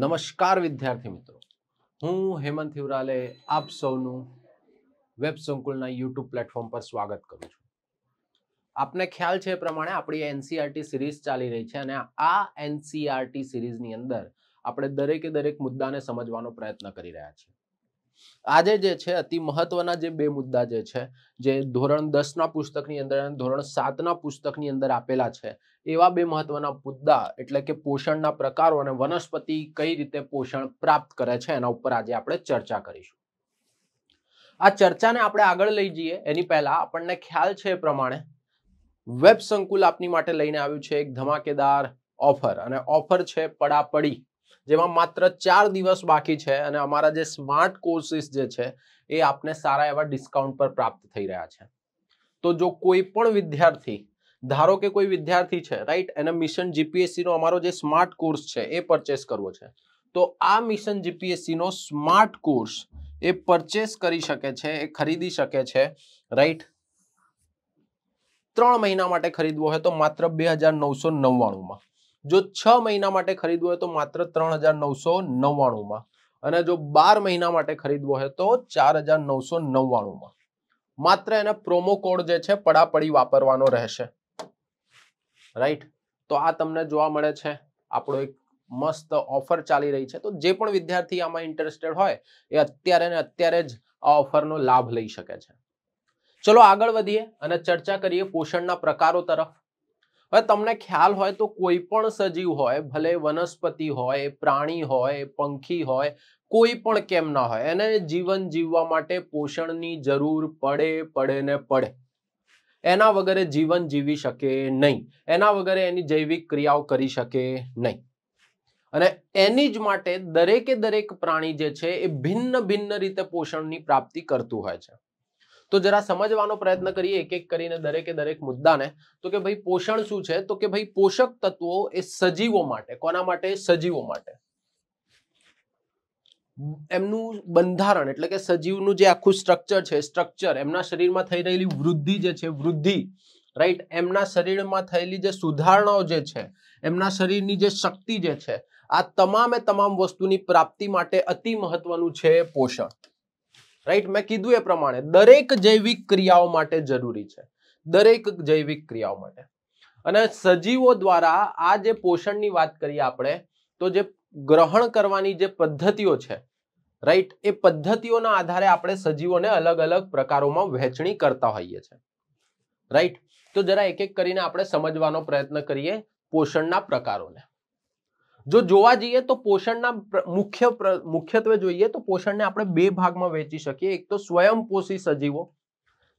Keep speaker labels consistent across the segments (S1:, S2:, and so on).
S1: નમસ્કાર વિદ્યાર્થી મિત્રો હું હેમંત હિવરાલે આપ સૌનું વેબ સંકુલના યુટ્યુબ પ્લેટફોર્મ પર સ્વાગત કરું છું આપને ખ્યાલ છે એ પ્રમાણે આપણી એનસીઆરટી સિરીઝ ચાલી રહી છે અને આ એનસીઆરટી સિરીઝની અંદર આપણે દરેકે દરેક મુદ્દાને સમજવાનો પ્રયત્ન કરી રહ્યા છીએ આજે જે છે અતિ મહત્વના જે બે મુદ્દા જે છે જે ધોરણ દસના પુસ્તકની અંદર અને ધોરણ સાતના પુસ્તકની અંદર આપેલા છે એવા બે મહત્વના મુદ્દા એટલે કે પોષણના પ્રકારો અને વનસ્પતિ કઈ રીતે પોષણ પ્રાપ્ત કરે છે એના ઉપર આજે આપણે ચર્ચા કરીશું આ ચર્ચાને આપણે આગળ લઈ જઈએ એની પહેલા આપણને ખ્યાલ છે એ પ્રમાણે વેબ સંકુલ આપની માટે લઈને આવ્યું છે એક ધમાકેદાર ઓફર અને ઓફર છે પડાપડી જેમાં માત્ર ચાર દિવસ બાકી છે અને અમારા જે સ્માર્ટ કોર્સિસ જે છે એ આપને સારા એવા ડિસ્કાઉન્ટ પર પ્રાપ્ત થઈ રહ્યા છે તો જો કોઈ પણ વિદ્યાર્થી ધારો કે કોઈ વિદ્યાર્થી છે રાઈટ એને મિશન જીપીએસસીનો અમારો જે સ્માર્ટ કોર્સ છે એ પરચેસ કરવો છે તો આ મિશન જીપીએસસીનો સ્માર્ટ કોર્સ એ પરચેસ કરી શકે છે એ ખરીદી શકે છે રાઈટ ત્રણ મહિના માટે ખરીદવો હોય તો માત્ર બે હજાર નવસો નવ્વાણુંમાં જો છ મહિના માટે ખરીદવું હોય તો માત્ર ત્રણ હજાર નવસો નવ્વાણુંમાં અને જો બાર મહિના માટે ખરીદવો હોય તો ચાર હજાર નવસો નવ્વાણુંમાં માત્ર એને પ્રોમો કોડ જે છે પડાપડી વાપરવાનો રહેશે રાઈટ તો આ તમને જોવા મળે છે આપણો એક મસ્ત ઓફર ચાલી રહી છે તો જે પણ વિદ્યાર્થી આમાં ઇન્ટરેસ્ટેડ હોય એ અત્યારે ને અત્યારે જ આ ઓફરનો લાભ લઈ શકે છે ચલો આગળ વધીએ અને ચર્ચા કરીએ પોષણના પ્રકારો તરફ હવે તમને ખ્યાલ હોય તો કોઈ પણ સજીવ હોય ભલે વનસ્પતિ હોય પ્રાણી હોય પંખી હોય કોઈ પણ કેમ ના હોય એને જીવન જીવવા માટે પોષણની જરૂર પડે પડે ને પડે એના વગરે જીવન જીવી શકે નહીં એના વગરે એની જૈવિક ક્રિયાઓ કરી શકે નહીં અને એની જ માટે દરેકે દરેક પ્રાણી જે છે એ ભિન્ન ભિન્ન રીતે પોષણની પ્રાપ્તિ કરતું હોય છે તો જરા સમજવાનો પ્રયત્ન કરીએ એક એક કરીને દરેકે દરેક મુદ્દાને તો કે ભાઈ પોષણ શું છે તો કે ભાઈ પોષક તત્વો એ સજીવો માટે કોના માટે સજીવો માટે એમનું બંધારણ એટલે કે સજીવનું જે આખું સ્ટ્રક્ચર છે સ્ટ્રક્ચર એમના શરીરમાં થઈ રહેલી વૃદ્ધિ જે છે વૃદ્ધિ રાઈટ એમના શરીરમાં થયેલી જે સુધારણાઓ જે છે એમના શરીરની જે શક્તિ જે છે આ તમામે તમામ વસ્તુની પ્રાપ્તિ માટે અતિ મહત્વનું છે પોષણ રાઈટ મેં કીધું એ પ્રમાણે દરેક જૈવિક ક્રિયાઓ માટે જરૂરી છે દરેક જૈવિક ક્રિયાઓ માટે અને સજીવો દ્વારા આ જે પોષણની વાત કરીએ આપણે તો જે ગ્રહણ કરવાની જે પદ્ધતિઓ છે રાઈટ એ પદ્ધતિઓના આધારે આપણે સજીવોને અલગ અલગ પ્રકારોમાં વહેંચણી કરતા હોઈએ છીએ રાઈટ તો જરા એક એક કરીને આપણે સમજવાનો પ્રયત્ન કરીએ પોષણના પ્રકારોને જો જોવા જઈએ તો પોષણના મુખ્ય મુખ્યત્વે જોઈએ તો પોષણને આપણે બે ભાગમાં વેચી શકીએ એક તો સ્વયંપોષી સજીવો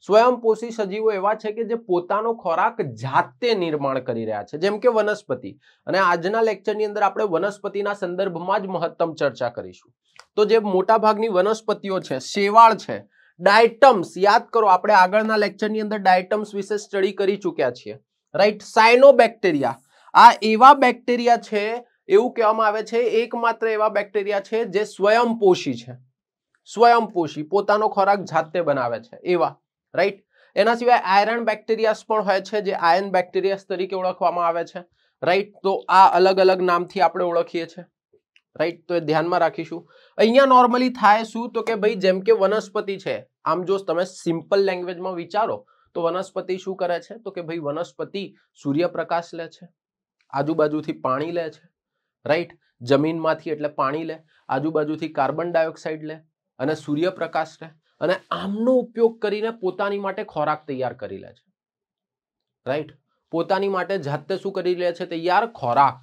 S1: સ્વયંપોષી સજીવો એવા છે કે જે પોતાનો ખોરાક જાતે નિર્માણ કરી રહ્યા છે જેમ કે વનસ્પતિ અને આજના લેક્ચરની અંદર આપણે વનસ્પતિના સંદર્ભમાં જ મહત્તમ ચર્ચા કરીશું તો જે મોટાભાગની વનસ્પતિઓ છે શેવાળ છે ડાયટમ્સ યાદ કરો આપણે આગળના લેક્ચરની અંદર ડાયટમ્સ વિશે સ્ટડી કરી ચૂક્યા છીએ રાઈટ સાયનોબેક્ટેરિયા આ એવા બેક્ટેરિયા છે એવું કહેવામાં આવે છે એકમાત્ર એવા બેક્ટેરિયા છે જે સ્વયંપોષી છે સ્વયંપોષી પોતાનો ખોરાક જાતે બનાવે છે એવા રાઈટ એના સિવાય આયરન બેક્ટેરિયાસ પણ હોય છે જે આયન બેક્ટેરિયાસ તરીકે ઓળખવામાં આવે છે રાઈટ તો આ અલગ અલગ નામથી આપણે ઓળખીએ છીએ રાઈટ તો એ ધ્યાનમાં રાખીશું અહીંયા નોર્મલી થાય શું તો કે ભાઈ જેમ કે વનસ્પતિ છે આમ જો તમે સિમ્પલ લેંગ્વેજમાં વિચારો તો વનસ્પતિ શું કરે છે તો કે ભાઈ વનસ્પતિ સૂર્યપ્રકાશ લે છે આજુબાજુથી પાણી લે છે રાઈટ જમીનમાંથી એટલે પાણી લે આજુબાજુથી કાર્બન ડાયોક્સાઇડ લે અને સૂર્યપ્રકાશ લે અને આમનો ઉપયોગ કરીને પોતાની માટે ખોરાક તૈયાર કરી લે છે રાઈટ પોતાની માટે જાતે શું કરી લે છે તૈયાર ખોરાક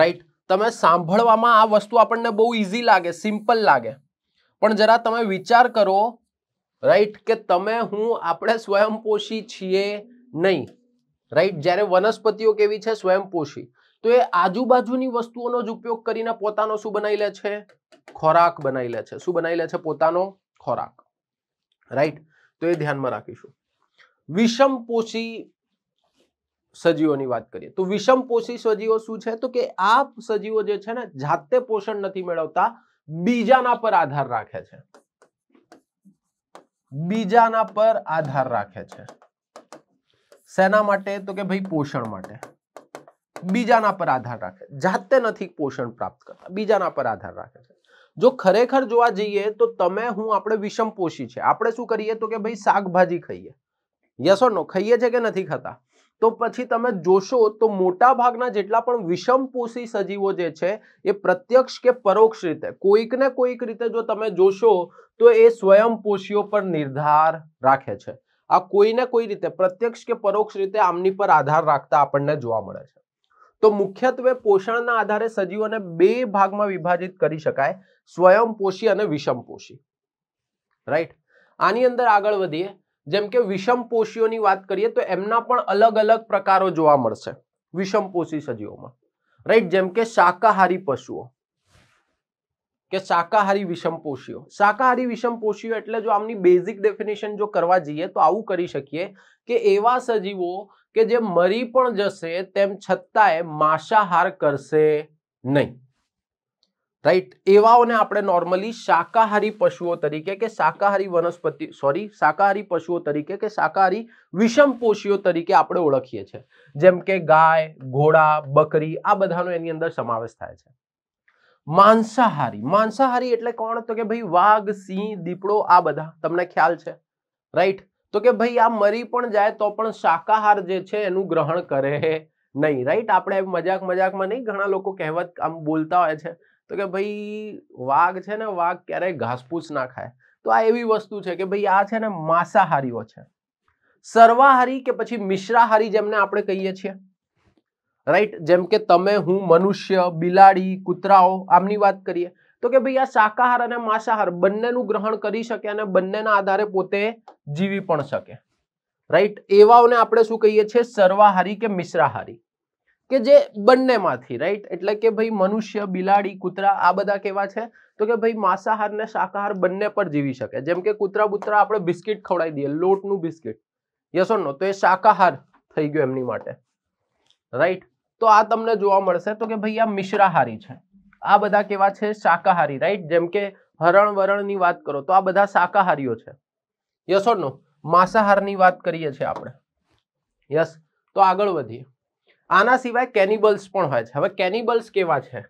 S1: રાઈટ તમે સાંભળવામાં આ વસ્તુ આપણને બહુ ઇઝી લાગે સિમ્પલ લાગે પણ જરા તમે વિચાર કરો રાઈટ કે તમે હું આપણે સ્વયંપોષી છીએ નહીં રાઈટ જ્યારે વનસ્પતિઓ કેવી છે સ્વયંપોષી તો એ આજુબાજુની વસ્તુઓનો જ ઉપયોગ કરીને પોતાનો શું બનાવી લે છે ખોરાક બનાવી લે છે શું બનાવી લે છે પોતાનો ખોરાક રાઈટ તો એ ધ્યાનમાં રાખીશું વિષમપોષી સજીવોની વાત કરીએ તો વિષમપોષી સજીવો શું છે તો કે આ સજીવો જે છે ને જાતે પોષણ નથી મેળવતા બીજાના પર આધાર રાખે છે બીજાના પર આધાર રાખે છે શેના માટે તો કે ભાઈ પોષણ માટે બીજાના પર આધાર રાખે જાતે નથી પોષણ પ્રાપ્ત કરતા બીજાના પર આધાર રાખે છે જો ખરેખર જોવા જઈએ તો તમે હું આપણે વિષમપોષી છે આપણે શું કરીએ તો કે ભાઈ શાકભાજી ખાઈએ યસ ઓર નો ખાઈએ છે કે નથી ખાતા તો પછી તમે જોશો તો મોટા ભાગના જેટલા પણ વિષમપોષી સજીવો જે છે એ પ્રત્યક્ષ કે પરોક્ષ રીતે કોઈક ને કોઈક રીતે જો તમે જોશો તો એ સ્વયંપોષીઓ પર નિર્ધાર રાખે છે આ કોઈને કોઈ રીતે પ્રત્યક્ષ કે પરોક્ષ રીતે આમની પર આધાર રાખતા આપણને જોવા મળે છે તો મુખ્યત્વે પોષણના આધારે સજીવોને બે ભાગમાં વિભાજિત કરી શકાય સ્વયંપોષી અને વિષમપોષી રાઈટ આની અંદર આગળ વધીએ જેમ કે વિષમપોષીઓની વાત કરીએ તો એમના પણ અલગ અલગ પ્રકારો જોવા મળશે વિષમપોષી સજીવોમાં રાઈટ જેમ કે શાકાહારી પશુઓ કે શાકાહારી વિષમપોષીઓ શાકાહારી વિષમપોષીઓ એટલે જો આમની બેઝિક ડેફિનેશન જો કરવા જઈએ તો આવું કરી શકીએ કે એવા સજીવો કે જે મરી પણ જશે તેમ છતાંય માંસાહાર કરશે નહીં રાઈટ એવાઓને આપણે નોર્મલી શાકાહારી પશુઓ તરીકે કે શાકાહારી વનસ્પતિ સોરી શાકાહારી પશુઓ તરીકે કે શાકાહારી વિષમપોષીઓ તરીકે આપણે ઓળખીએ છીએ જેમ કે ગાય ઘોડા બકરી આ બધાનો એની અંદર સમાવેશ થાય છે માંસાહારી માંસાહારી એટલે કોણ તો કે ભાઈ વાઘ સિંહ દીપડો આ બધા તમને ખ્યાલ છે રાઈટ તો કે ભાઈ આ મરી પણ જાય તો પણ શાકાહાર જે છે એનું ગ્રહણ કરે નહીં રાઈટ આપણે મજાક મજાકમાં નહીં ઘણા લોકો કહેવત આમ બોલતા હોય છે તો કે ભાઈ વાઘ છે ને વાઘ ક્યારેય ઘાસપૂસ ના ખાય તો આ એવી વસ્તુ છે કે ભાઈ આ છે ને માંસાહારીઓ છે સર્વાહારી કે પછી મિશ્રાહારી જેમને આપણે કહીએ છીએ રાઈટ જેમ કે તમે હું મનુષ્ય બિલાડી કૂતરાઓ આમની વાત કરીએ તો કે ભાઈ આ શાકાહાર અને માંસાહાર બંનેનું ગ્રહણ કરી શકે અને બંનેના આધારે પોતે જીવી પણ શકે રાઈટ એવાઓને આપણે શું કહીએ છીએ સર્વાહારી કે મિશ્રાહારી કે જે બંનેમાંથી રાઈટ એટલે કે ભાઈ મનુષ્ય બિલાડી કૂતરા આ બધા કેવા છે તો કે ભાઈ માંસાહાર ને શાકાહાર બંને પર જીવી શકે જેમ કે કૂતરા બુતરા આપણે બિસ્કિટ ખવડાવી દઈએ લોટનું બિસ્કિટ યસ ઓર નો તો એ શાકાહાર થઈ ગયો એમની માટે રાઈટ તો આ તમને જોવા મળશે તો કે ભાઈ આ મિશ્રાહારી છે આ બધા કેવા છે શાકાહારી રાઈટ જેમ કે હરણ વરણની વાત કરો તો આ બધા શાકાહારીઓ છે યસ ઓર નો માંસાહારની વાત કરીએ છીએ આપણે યસ તો આગળ વધીએ આના સિવાય કેનિબલ્સ પણ હોય છે હવે કેનિબલ્સ કેવા છે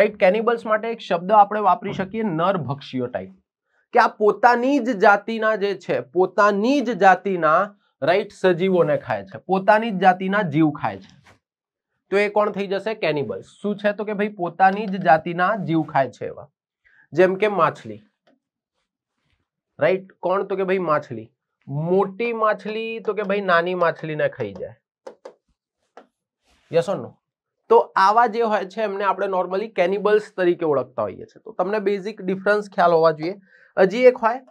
S1: રાઈટ કેનિબલ્સ માટે એક શબ્દ આપણે વાપરી શકીએ નરભક્ષીઓ ટાઈપ કે આ પોતાની જ જાતિના જે છે પોતાની જ જાતિના રાઈટ સજીવોને ખાય છે પોતાની જ જાતિના જીવ ખાય છે તો એ કોણ થઈ જશે કેનિબલ્સ શું છે તો કે ભાઈ પોતાની જ જાતિના જીવ ખાય છે એવા જેમ કે માછલી રાઈટ કોણ તો કે ભાઈ માછલી મોટી માછલી તો કે ભાઈ નાની માછલીને ખાઈ જાય યસ ઓર નો તો આવા જે હોય છે એમને આપણે નોર્મલી કેનિબલ્સ તરીકે ઓળખતા હોઈએ છીએ તો તમને બેઝિક ડિફરન્સ ખ્યાલ હોવા જોઈએ હજી એક હોય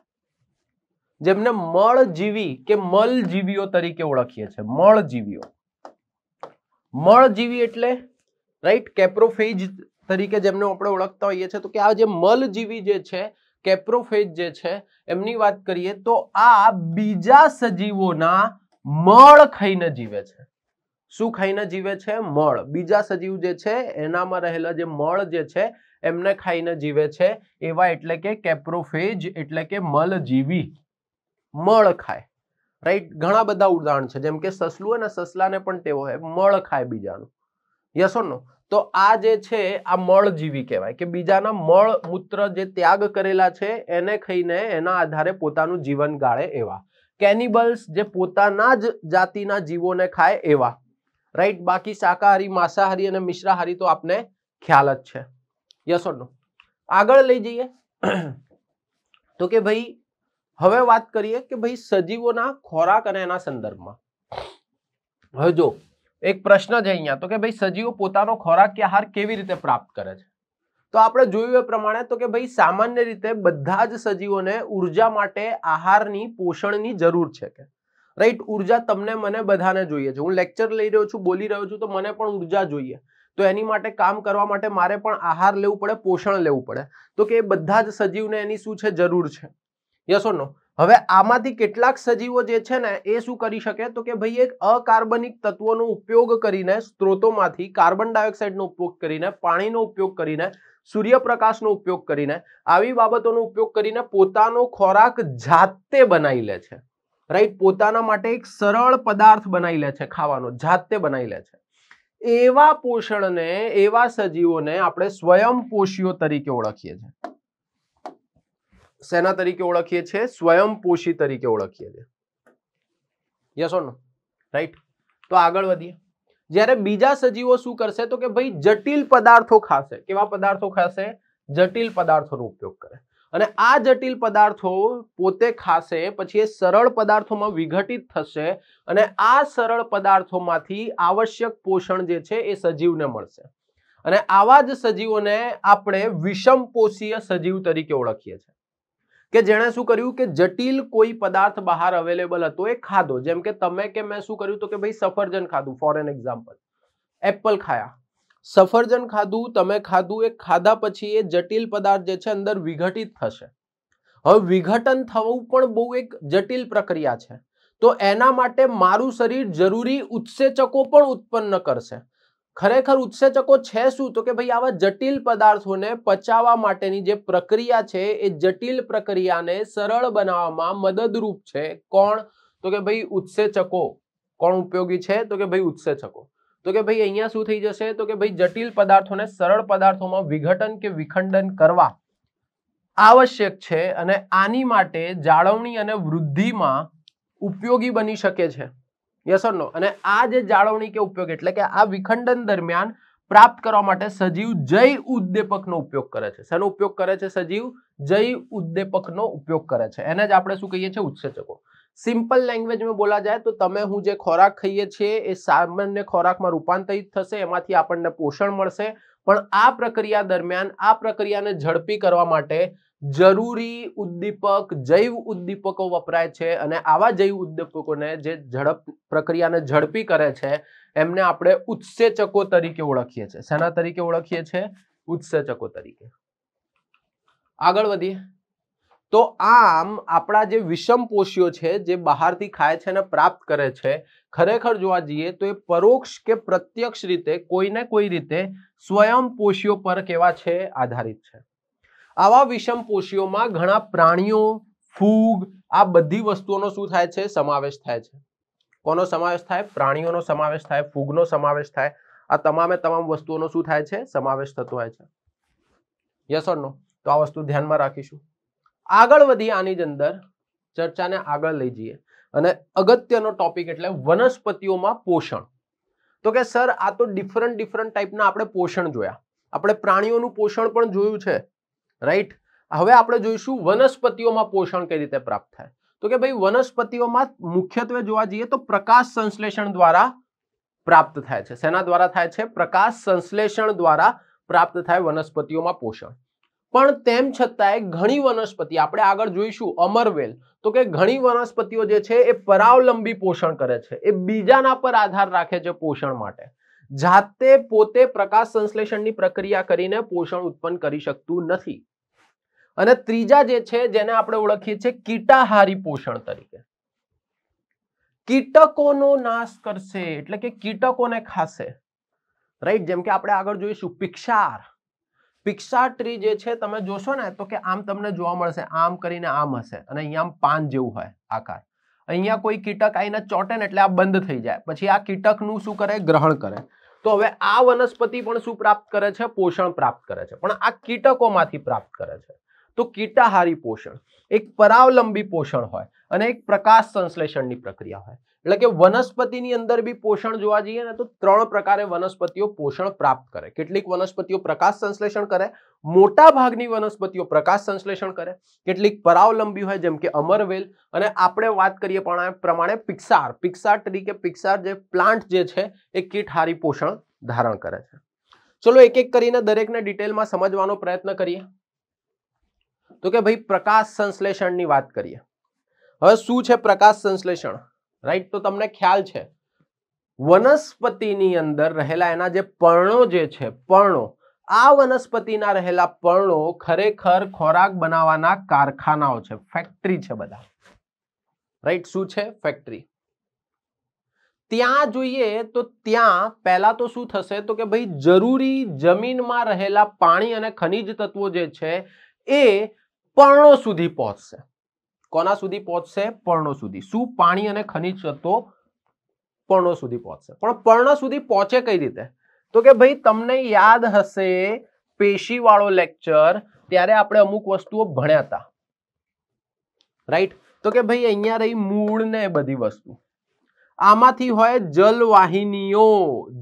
S1: જેમને મળજીવી કે મલજીવીઓ તરીકે ઓળખીએ છીએ મળજીવીઓ મળજીવી એટલે રાઈટ કેપ્રોફેજ તરીકે જેમને આપણે ઓળખતા હોઈએ છીએ તો કે આ જે મલજીવી જે છે કેપ્રોફેજ જે છે એમની વાત કરીએ તો આ બીજા સજીવોના મળ ખાઈને જીવે છે શું ખાઈને જીવે છે મળ બીજા સજીવ જે છે એનામાં રહેલા જે મળ જે છે એમને ખાઈને જીવે છે એવા એટલે કે કેપ્રોફેજ એટલે કે મલજીવી મળ ખાય રાઈટ ઘણા બધા ઉદાહરણ છે જેમ કે સસલું અને સસલાને પણ ટેવો હોય મળ ખાય બીજાનું યસો નો તો આ જે છે આ મળજીવી કહેવાય કે બીજાના મળ મૂત્ર જે ત્યાગ કરેલા છે એને ખાઈને એના આધારે પોતાનું જીવન ગાળે એવા કેનિબલ્સ જે પોતાના જ જાતિના જીવોને ખાય એવા રાઈટ બાકી શાકાહારી માંસાહારી અને મિશ્રાહારી તો આપને ખ્યાલ જ છે યસો નો આગળ લઈ જઈએ તો કે ભાઈ હવે વાત કરીએ કે ભાઈ સજીવોના ખોરાક અને એના સંદર્ભમાં હવે જો એક પ્રશ્ન છે અહીંયા તો કે ભાઈ સજીવો પોતાનો ખોરાક કે આહાર કેવી રીતે પ્રાપ્ત કરે છે તો આપણે જોયું એ પ્રમાણે તો કે ભાઈ સામાન્ય રીતે બધા જ સજીવોને ઉર્જા માટે આહારની પોષણની જરૂર છે કે રાઈટ ઉર્જા તમને મને બધાને જોઈએ છે હું લેક્ચર લઈ રહ્યો છું બોલી રહ્યો છું તો મને પણ ઉર્જા જોઈએ તો એની માટે કામ કરવા માટે મારે પણ આહાર લેવું પડે પોષણ લેવું પડે તો કે એ બધા જ સજીવને એની શું છે જરૂર છે યસ ઓર નો હવે આમાંથી કેટલાક સજીવો જે છે ને એ શું કરી શકે તો કે ભાઈ એક અકાર્બનિક તત્વોનો ઉપયોગ કરીને સ્ત્રોતોમાંથી કાર્બન ડાયોક્સાઇડનો ઉપયોગ કરીને પાણીનો ઉપયોગ કરીને સૂર્યપ્રકાશનો ઉપયોગ કરીને આવી બાબતોનો ઉપયોગ કરીને પોતાનો ખોરાક જાતે બનાવી લે છે રાઈટ પોતાના માટે એક સરળ પદાર્થ બનાવી લે છે ખાવાનો જાતે બનાવી લે છે એવા પોષણને એવા સજીવોને આપણે સ્વયંપોષીઓ તરીકે ઓળખીએ છીએ શેના તરીકે ઓળખીએ છીએ સ્વયંપોષી તરીકે ઓળખીએ છીએ યસ ઓર નો રાઈટ તો આગળ વધીએ જ્યારે બીજા સજીવો શું કરશે તો કે ભાઈ જટિલ પદાર્થો ખાશે કેવા પદાર્થો ખાશે જટિલ પદાર્થોનો ઉપયોગ કરે અને આ જટિલ પદાર્થો પોતે ખાશે પછી એ સરળ પદાર્થોમાં વિઘટિત થશે અને આ સરળ પદાર્થોમાંથી આવશ્યક પોષણ જે છે એ સજીવને મળશે અને આવા જ સજીવોને આપણે વિષમપોષીય સજીવ તરીકે ઓળખીએ છીએ કે જેણે શું કર્યું કે જટિલ કોઈ પદાર્થ બહાર અવેલેબલ હતો એ ખાધો જેમ કે તમે કે મેં શું કર્યું તો કે ભાઈ સફરજન ખાધું ફોર એન એક્ઝામ્પલ એપલ ખાયા સફરજન ખાધું તમે ખાધું એ ખાધા પછી એ જટિલ પદાર્થ જે છે અંદર વિઘટિત થશે હવે વિઘટન થવું પણ બહુ એક જટિલ પ્રક્રિયા છે તો એના માટે મારું શરીર જરૂરી ઉત્સેચકો પણ ઉત્પન્ન કરશે ખરેખર ઉત્સેચકો છે શું તો કે ભાઈ આવા જટિલ પદાર્થોને પચાવવા માટેની જે પ્રક્રિયા છે એ જટિલ પ્રક્રિયાને સરળ બનાવવામાં મદદરૂપ છે કોણ તો કે ભાઈ ઉત્સેચકો કોણ ઉપયોગી છે તો કે ભાઈ ઉત્સેચકો તો કે ભાઈ અહીંયા શું થઈ જશે તો કે ભાઈ જટિલ પદાર્થોને સરળ પદાર્થોમાં વિઘટન કે વિખંડન કરવા આવશ્યક છે અને આની માટે જાળવણી અને વૃદ્ધિમાં ઉપયોગી બની શકે છે યસ ઓર અને આ જે જાળવણી કે ઉપયોગ એટલે કે આ વિખંડન દરમિયાન પ્રાપ્ત કરવા માટે સજીવ જય ઉદ્દેપકનો ઉપયોગ કરે છે શેનો ઉપયોગ કરે છે સજીવ જય ઉદ્દેપકનો ઉપયોગ કરે છે એને જ આપણે શું કહીએ છીએ ઉત્સેચકો સિમ્પલ લેંગ્વેજમાં બોલા જાય તો તમે હું જે ખોરાક ખાઈએ છીએ એ સામાન્ય ખોરાકમાં રૂપાંતરિત થશે એમાંથી આપણને પોષણ મળશે પણ આ પ્રક્રિયા દરમિયાન આ પ્રક્રિયાને ઝડપી કરવા માટે જરૂરી ઉદ્દીપક જૈવ ઉદ્દીપકો વપરાય છે અને આવા જૈવ ઉદ્દીપકોને જે ઝડપ પ્રક્રિયાને ઝડપી કરે છે એમને આપણે ઉત્સેચકો તરીકે ઓળખીએ છીએ શેના તરીકે ઓળખીએ છીએ ઉત્સેચકો તરીકે આગળ વધીએ તો આમ આપણા જે વિષમ પોષીઓ છે જે બહારથી ખાય છે અને પ્રાપ્ત કરે છે ખરેખર જોવા જઈએ તો એ પરોક્ષ કે પ્રત્યક્ષ રીતે કોઈને કોઈ રીતે સ્વયં પોષીઓ પર કેવા છે આધારિત છે આવા વિષમ પોષીઓમાં ઘણા પ્રાણીઓ ફૂગ આ બધી વસ્તુઓનો શું થાય છે સમાવેશ થાય છે કોનો સમાવેશ થાય પ્રાણીઓનો સમાવેશ થાય ફૂગનો સમાવેશ થાય આ તમામે તમામ વસ્તુઓનો શું થાય છે સમાવેશ થતો હોય છે યસ ઓર નો તો આ વસ્તુ ધ્યાનમાં રાખીશું આગળ વધી આની જ અંદર ચર્ચાને આગળ લઈ જઈએ અને અગત્યનો ટોપિક એટલે વનસ્પતિઓમાં પોષણ તો કે સર આ તો ડિફરન્ટ ડિફરન્ટ ટાઈપના આપણે પોષણ જોયા આપણે પ્રાણીઓનું પોષણ પણ જોયું છે રાઈટ હવે આપણે જોઈશું વનસ્પતિઓમાં પોષણ કઈ રીતે પ્રાપ્ત થાય તો કે ભાઈ વનસ્પતિઓમાં મુખ્યત્વે જોવા જઈએ તો પ્રકાશ સંશ્લેષણ દ્વારા પ્રાપ્ત થાય છે સેના દ્વારા થાય છે પ્રકાશ સંશ્લેષણ દ્વારા પ્રાપ્ત થાય વનસ્પતિઓમાં પોષણ પણ તેમ છતાંય ઘણી વનસ્પતિ આપણે આગળ જોઈશું અમરવેલ તો કે ઘણી વનસ્પતિઓ જે છે એ પરાવલંબી પોષણ કરે છે એ બીજાના પર આધાર રાખે છે પોષણ માટે જાતે પોતે પ્રકાશ સંશ્લેષણની પ્રક્રિયા કરીને પોષણ ઉત્પન્ન કરી શકતું નથી અને ત્રીજા જે છે જેને આપણે ઓળખીએ છીએ કીટાહારી પોષણ તરીકે કીટકોનો નાશ કરશે એટલે કે કીટકોને ખાશે રાઈટ જેમ કે આપણે આગળ જોઈશું પિક્ષાર પિક્સા ટ્રી જે છે તમે જોશો ને તો કે આમ તમને જોવા મળશે આમ કરીને આમ હશે અને અહીંયા આમ પાન જેવું હોય આકાર અહીંયા કોઈ કીટક આવીને ચોટે ને એટલે આ બંધ થઈ જાય પછી આ કીટકનું શું કરે ગ્રહણ કરે તો હવે આ વનસ્પતિ પણ શું પ્રાપ્ત કરે છે પોષણ પ્રાપ્ત કરે છે પણ આ કીટકોમાંથી પ્રાપ્ત કરે છે તો કીટાહારી પોષણ એક પરાવલંબી પોષણ હોય અને એક પ્રકાશ સંશ્લેષણની પ્રક્રિયા હોય એટલે કે વનસ્પતિની અંદર બી પોષણ જોવા જઈએ ને તો ત્રણ પ્રકારે વનસ્પતિઓ પોષણ પ્રાપ્ત કરે કેટલીક વનસ્પતિઓ પ્રકાશ સંશ્લેષણ કરે મોટા ભાગની વનસ્પતિઓ પ્રકાશ સંશ્લેષણ કરે કેટલીક પરાવલંબી હોય જેમ કે અમરવેલ અને આપણે વાત કરીએ પણ પ્રમાણે પિક્સાર પિક્સાર તરીકે પિક્સાર જે પ્લાન્ટ જે છે એ કીટ કીટહારી પોષણ ધારણ કરે છે ચલો એક એક કરીને દરેકને ડિટેલમાં સમજવાનો પ્રયત્ન કરીએ તો કે ભાઈ પ્રકાશ સંશ્લેષણની વાત કરીએ હવે શું છે પ્રકાશ સંશ્લેષણ રાઈટ તો તમને ખ્યાલ છે વનસ્પતિની અંદર રહેલા એના જે પર્ણો જે છે પર્ણો આ વનસ્પતિના રહેલા પર્ણો ખરેખર ખોરાક બનાવવાના કારખાનાઓ છે ફેક્ટરી છે બધા રાઈટ શું છે ફેક્ટરી ત્યાં જોઈએ તો ત્યાં પહેલા તો શું થશે તો કે ભાઈ જરૂરી જમીનમાં રહેલા પાણી અને ખનિજ તત્વો જે છે એ પર્ણો સુધી પહોંચશે કોના સુધી પહોંચશે પર્ણો સુધી શું પાણી અને ખનિજ તત્વો પર્ણો સુધી પહોંચશે પણ પર્ણ સુધી પહોંચે કઈ રીતે તો કે ભાઈ તમને યાદ હશે પેશીવાળો લેક્ચર ત્યારે આપણે અમુક વસ્તુઓ ભણ્યા હતા રાઈટ તો કે ભાઈ અહીંયા રહી મૂળ ને બધી વસ્તુ આમાંથી હોય જલવાહિનીઓ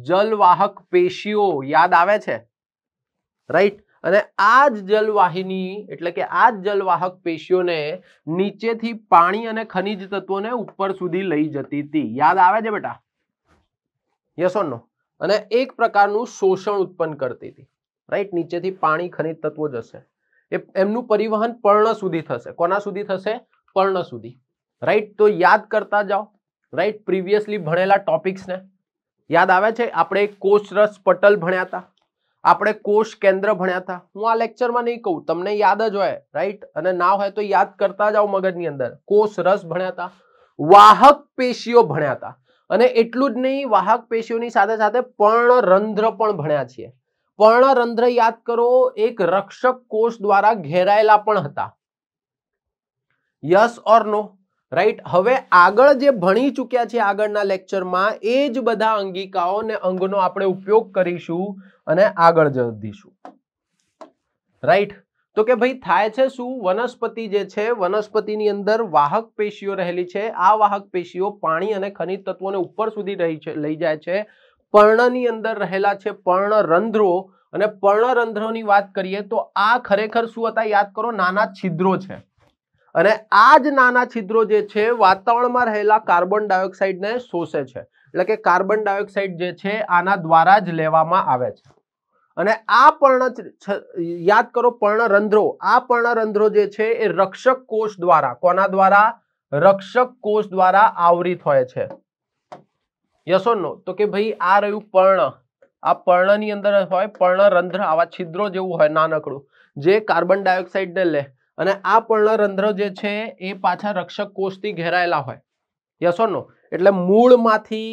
S1: જલવાહક પેશીઓ યાદ આવે છે રાઈટ અને આ જ જલવાહિની એટલે કે આ જ જલવાહક પેશીઓને નીચેથી પાણી અને ખનિજ તત્વોને ઉપર સુધી લઈ જતી હતી યાદ આવે છે બેટા યસોનો અને એક પ્રકારનું શોષણ ઉત્પન્ન કરતી હતી રાઈટ નીચેથી પાણી ખનિજ તત્વો જશે એ એમનું પરિવહન પર્ણ સુધી થશે કોના સુધી થશે પર્ણ સુધી રાઈટ તો યાદ કરતા જાઓ રાઈટ પ્રિવિયસલી ભણેલા ટોપિક્સને યાદ આવે છે આપણે કોષરસ પટલ ભણ્યા હતા આપણે કોષ કેન્દ્ર ભણ્યા હતા હું આ લેક્ચરમાં નહીં કહું તમને યાદ જ હોય રાઈટ અને ના હોય તો યાદ કરતા જાઓ મગજની અંદર કોષ રસ ભણ્યા હતા વાહક પેશીઓ ભણ્યા હતા અને એટલું જ નહીં વાહક પેશીઓની સાથે સાથે પર્ણરંધ્ર પણ ભણ્યા છીએ પર્ણરંધ્ર યાદ કરો એક રક્ષક કોષ દ્વારા ઘેરાયેલા પણ હતા યસ ઓર નો રાઈટ હવે આગળ જે ભણી ચૂક્યા છે આગળના લેક્ચરમાં એ જ બધા અંગિકાઓ અને અંગનો આપણે ઉપયોગ કરીશું અને આગળ વધીશું રાઈટ તો કે ભાઈ થાય છે શું વનસ્પતિ જે છે વનસ્પતિની અંદર વાહક પેશીઓ રહેલી છે આ વાહક પેશીઓ પાણી અને ખનિજ તત્વોને ઉપર સુધી રહી છે લઈ જાય છે પર્ણની અંદર રહેલા છે પર્ણરંધ્રો અને પર્ણરંધ્રોની વાત કરીએ તો આ ખરેખર શું હતા યાદ કરો નાના છિદ્રો છે અને આ જ નાના છિદ્રો જે છે વાતાવરણમાં રહેલા કાર્બન ડાયોક્સાઇડને શોષે છે એટલે કે કાર્બન ડાયોક્સાઇડ જે છે આના દ્વારા જ લેવામાં આવે છે અને આ પર્ણ યાદ કરો પર્ણરંધ્રો આ પર્ણરંધ્રો જે છે એ રક્ષક કોષ દ્વારા કોના દ્વારા રક્ષક કોષ દ્વારા આવરિત હોય છે યસો નો તો કે ભાઈ આ રહ્યું પર્ણ આ પર્ણની અંદર હોય પર્ણરંધ્ર આવા છિદ્રો જેવું હોય નાનકડું જે કાર્બન ડાયોક્સાઇડને લે અને આ પર્ણરંધ્ર જે છે એ પાછા રક્ષક કોષથી ઘેરાયેલા હોય યસ ઓર નો એટલે મૂળમાંથી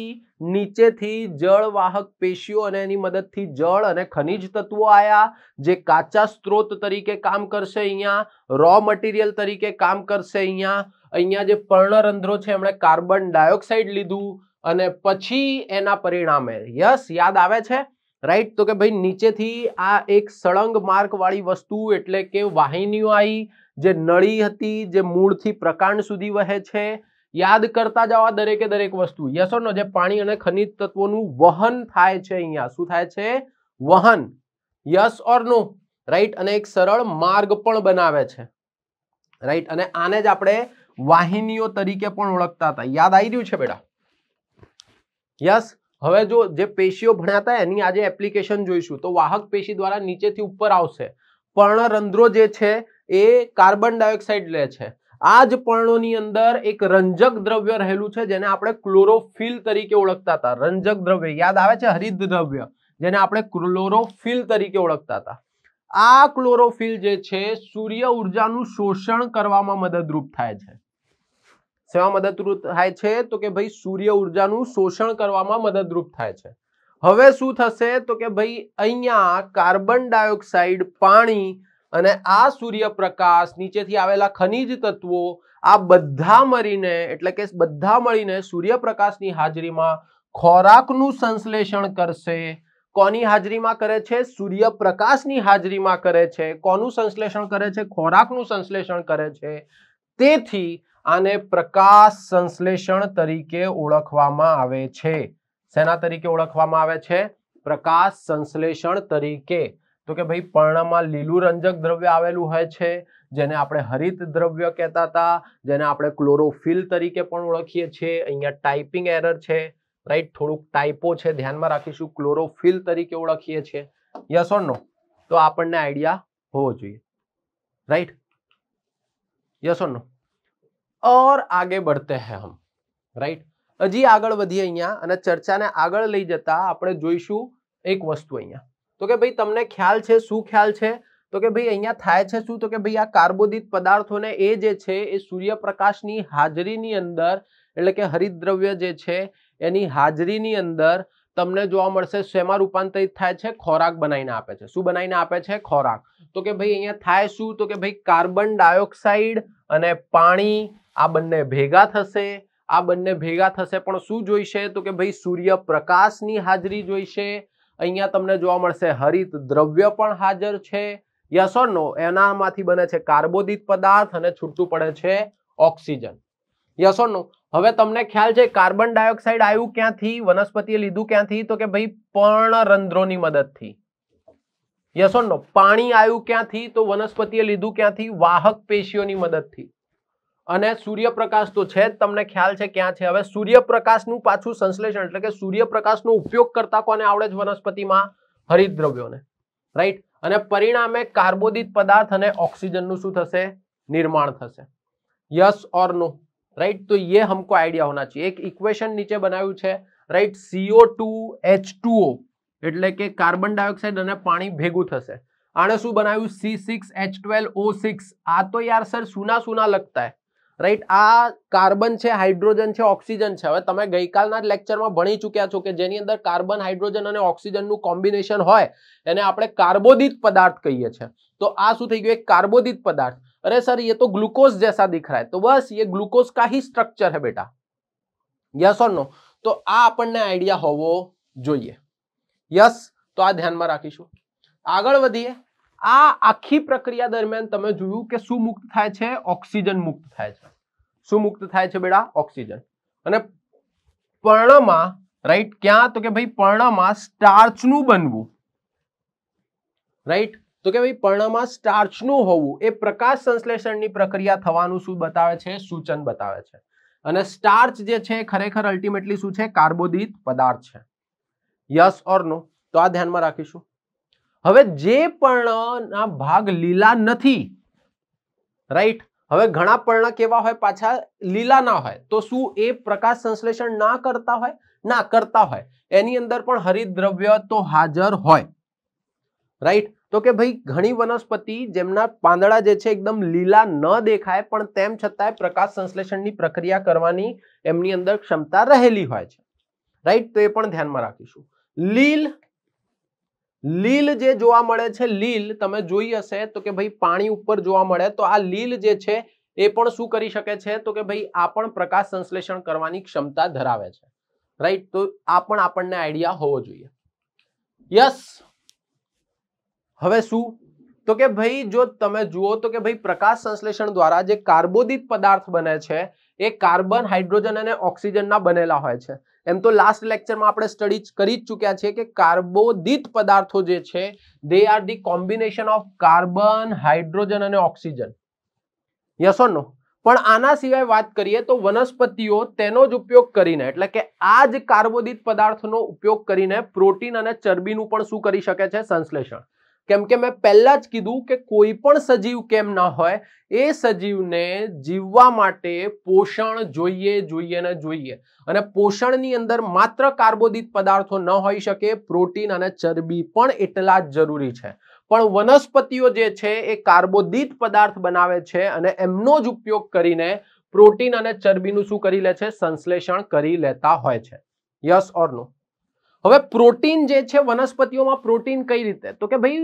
S1: નીચેથી જળવાહક પેશીઓ અને એની મદદથી જળ અને ખનિજ તત્વો આયા જે કાચા સ્ત્રોત તરીકે કામ કરશે અહીંયા રો મટીરિયલ તરીકે કામ કરશે અહીંયા અહીંયા જે પર્ણરંધ્રો છે એમણે કાર્બન ડાયોક્સાઇડ લીધું અને પછી એના પરિણામે યસ યાદ આવે છે રાઈટ તો કે ભાઈ નીચેથી આ એક સળંગ માર્કવાળી વસ્તુ એટલે કે વાહિનીઓ આવી જે નળી હતી જે મૂળથી પ્રકાંડ સુધી વહે છે યાદ કરતા જવા દરેકે દરેક વસ્તુ યસોનો જે પાણી અને ખનિજ તત્વોનું વહન થાય છે અહીંયા શું થાય છે વહન યસ ઓર નો રાઈટ અને એક સરળ માર્ગ પણ બનાવે છે રાઈટ અને આને જ આપણે વાહિનીઓ તરીકે પણ ઓળખતા હતા યાદ આવી રહ્યું છે બેટા યસ હવે જો જે પેશીઓ ભણ્યા એની આજે એપ્લિકેશન જોઈશું તો વાહક પેશી દ્વારા નીચેથી ઉપર આવશે રંધ્રો જે છે એ કાર્બન ડાયોક્સાઇડ લે છે આ જ પર્ણોની અંદર એક રંજક દ્રવ્ય રહેલું છે જેને આપણે ક્લોરોફિલ તરીકે ઓળખતા હતા રંજક દ્રવ્ય યાદ આવે છે હરિત દ્રવ્ય જેને આપણે ક્લોરોફિલ તરીકે ઓળખતા હતા આ ક્લોરોફિલ જે છે સૂર્ય ઉર્જાનું શોષણ કરવામાં મદદરૂપ થાય છે સેવા મદદરૂપ થાય છે તો કે ભાઈ સૂર્ય ઉર્જાનું શોષણ કરવામાં મદદરૂપ થાય છે હવે શું થશે તો કે ભાઈ અહીંયા કાર્બન ડાયોક્સાઇડ પાણી અને આ સૂર્યપ્રકાશ નીચેથી આવેલા ખનિજ તત્વો આ બધા મળીને એટલે કે બધા મળીને સૂર્યપ્રકાશની હાજરીમાં ખોરાકનું સંશ્લેષણ કરશે કોની હાજરીમાં કરે છે સૂર્યપ્રકાશની હાજરીમાં કરે છે કોનું સંશ્લેષણ કરે છે ખોરાકનું સંશ્લેષણ કરે છે તેથી આને પ્રકાશ સંશ્લેષણ તરીકે ઓળખવામાં આવે છે શેના તરીકે ઓળખવામાં આવે છે પ્રકાશ સંશ્લેષણ તરીકે તો કે ભાઈ પર્ણમાં લીલું રંજક દ્રવ્ય આવેલું હોય છે જેને આપણે હરિત દ્રવ્ય કહેતા હતા જેને આપણે ક્લોરોફિલ તરીકે પણ ઓળખીએ છીએ અહીંયા ટાઈપિંગ એરર છે રાઈટ થોડુંક ટાઈપો છે ધ્યાનમાં રાખીશું ક્લોરોફિલ તરીકે ઓળખીએ છીએ યસ ઓર નો તો આપણને આઈડિયા હોવો જોઈએ રાઈટ યસ ઓર નો ઓર આગે બઢતે હૈ હમ રાઈટ હજી આગળ વધીએ અહીંયા અને ચર્ચાને આગળ લઈ જતા આપણે જોઈશું એક વસ્તુ અહીંયા તો કે ભાઈ તમને ખ્યાલ છે શું ખ્યાલ છે તો કે ભાઈ અહીંયા થાય છે શું તો કે ભાઈ આ કાર્બોદિત પદાર્થોને એ જે છે એ સૂર્યપ્રકાશની હાજરીની અંદર એટલે કે હરિદ્રવ્ય જે છે એની હાજરીની અંદર તમને જોવા મળશે શેમાં રૂપાંતરિત થાય છે ખોરાક બનાવીને આપે છે શું બનાવીને આપે છે ખોરાક તો કે ભાઈ અહીંયા થાય શું તો કે ભાઈ કાર્બન ડાયોક્સાઇડ અને પાણી આ બંને ભેગા થશે આ બંને ભેગા થશે પણ શું જોઈશે તો કે ભાઈ સૂર્યપ્રકાશની હાજરી જોઈશે અહીંયા તમને જોવા મળશે હરિત દ્રવ્ય પણ હાજર છે યસ ઓર નો એનામાંથી બને છે કાર્બોદિત પદાર્થ અને છૂટું પડે છે ઓક્સિજન યસ ઓર નો હવે તમને ખ્યાલ છે કાર્બન ડાયોક્સાઇડ આવ્યું ક્યાંથી વનસ્પતિએ લીધું ક્યાંથી તો કે ભાઈ પર્ણરંધ્રોની મદદથી યસ ઓર નો પાણી આવ્યું ક્યાંથી તો વનસ્પતિએ લીધું ક્યાંથી વાહક પેશીઓની મદદથી અને સૂર્યપ્રકાશ તો છે જ તમને ખ્યાલ છે ક્યાં છે હવે સૂર્યપ્રકાશનું પાછું સંશ્લેષણ એટલે કે સૂર્યપ્રકાશનો ઉપયોગ કરતા કોને આવડે છે વનસ્પતિમાં હરિદ્રવ્યોને રાઈટ અને પરિણામે કાર્બોદિત પદાર્થ અને ઓક્સિજનનું શું થશે નિર્માણ થશે યસ ઓર નો રાઈટ તો ये हमको આઈડિયા હોના चाहिए એક ઇક્વેશન નીચે બનાવ્યું છે right C O two H two O કે કાર્બન ડાયોક્સાઇડ અને પાણી ભેગું થશે આણે શું બનાવ્યું C six H twelve O six આ તો યાર સર સુના સુના લગતા હે રાઈટ આ કાર્બન છે હાઇડ્રોજન છે ઓક્સિજન છે હવે તમે ગઈકાલના જ લેક્ચરમાં ભણી ચૂક્યા છો કે જેની અંદર કાર્બન હાઇડ્રોજન અને ઓક્સિજનનું કોમ્બિનેશન હોય એને આપણે કાર્બોદિત પદાર્થ કહીએ છીએ તો આ શું થઈ ગયું એક કાર્બોદિત પદાર્થ અરે સર એ તો ગ્લુકોઝ જેસા दिख रहा है तो बस ये ग्लूकोज का ही स्ट्रक्चर है बेटा यस और नो तो आ अपन ने आइडिया होवो યસ તો આ ધ્યાનમાં રાખીશું આગળ વધીએ આ આખી પ્રક્રિયા દરમિયાન તમે જોયું કે શું મુક્ત થાય છે ઓક્સિજન મુક્ત થાય છે શું મુક્ત થાય છે બેડા ઓક્સિજન અને પર્ણમાં રાઈટ ક્યાં તો કે ભાઈ પર્ણમાં સ્ટાર્ચનું બનવું રાઈટ તો કે ભાઈ પર્ણમાં સ્ટાર્ચનું હોવું એ પ્રકાશ સંશ્લેષણની પ્રક્રિયા થવાનું શું બતાવે છે સૂચન બતાવે છે અને સ્ટાર્ચ જે છે ખરેખર અલ્ટિમેટલી શું છે કાર્બોદિત પદાર્થ છે યસ ઓર નો તો આ ધ્યાનમાં રાખીશું હવે જે પર્ણના ભાગ લીલા નથી રાઈટ હવે ઘણા પર્ણ કેવા હોય પાછા લીલા ના હોય તો શું એ પ્રકાશ સંશ્લેષણ ના કરતા હોય ના કરતા હોય એની અંદર પણ હરિદ્રવ્ય તો હાજર હોય રાઈટ તો કે ભાઈ ઘણી વનસ્પતિ જેમના પાંદડા જે છે એકદમ લીલા ન દેખાય પણ તેમ છતાંય પ્રકાશ સંશ્લેષણની પ્રક્રિયા કરવાની એમની અંદર ક્ષમતા રહેલી હોય છે રાઈટ તો એ પણ ધ્યાનમાં રાખીશું લીલ લીલ જે જોવા મળે છે લીલ તમે જોઈ હશે તો કે ભાઈ પાણી ઉપર જોવા મળે તો આ લીલ જે છે એ પણ શું કરી શકે છે તો કે ભાઈ આ પણ પ્રકાશ સંશ્લેષણ કરવાની ક્ષમતા ધરાવે છે રાઈટ તો આ પણ આપણને આઈડિયા હોવો જોઈએ યસ હવે શું તો કે ભાઈ જો તમે જુઓ તો કે ભાઈ પ્રકાશ સંશ્લેષણ દ્વારા જે કાર્બોદિત પદાર્થ બને છે એ કાર્બન હાઇડ્રોજન અને ઓક્સિજનના બનેલા હોય છે એમ તો લાસ્ટ લેક્ચરમાં આપણે સ્ટડી કરી જ ચૂક્યા છે કે કાર્બોદિત પદાર્થો જે છે they are the combination of carbon hydrogen અને ઓક્સિજન યસ ઓર નો પણ આના સિવાય વાત કરીએ તો વનસ્પતિઓ તેનો જ ઉપયોગ કરીને એટલે કે આ જ કાર્બોદિત પદાર્થનો ઉપયોગ કરીને પ્રોટીન અને ચરબીનું પણ શું કરી શકે છે સંશ્લેષણ કેમ કે મેં પહેલાં જ કીધું કે કોઈ પણ સજીવ કેમ ન હોય એ સજીવને જીવવા માટે પોષણ જોઈએ જોઈએ ને જોઈએ અને પોષણની અંદર માત્ર કાર્બોદિત પદાર્થો ન હોઈ શકે પ્રોટીન અને ચરબી પણ એટલા જ જરૂરી છે પણ વનસ્પતિઓ જે છે એ કાર્બોદિત પદાર્થ બનાવે છે અને એમનો જ ઉપયોગ કરીને પ્રોટીન અને ચરબીનું શું કરી લે છે સંશ્લેષણ કરી લેતા હોય છે યસ ઓર નો હવે પ્રોટીન જે છે વનસ્પતિઓમાં પ્રોટીન કઈ રીતે તો કે ભાઈ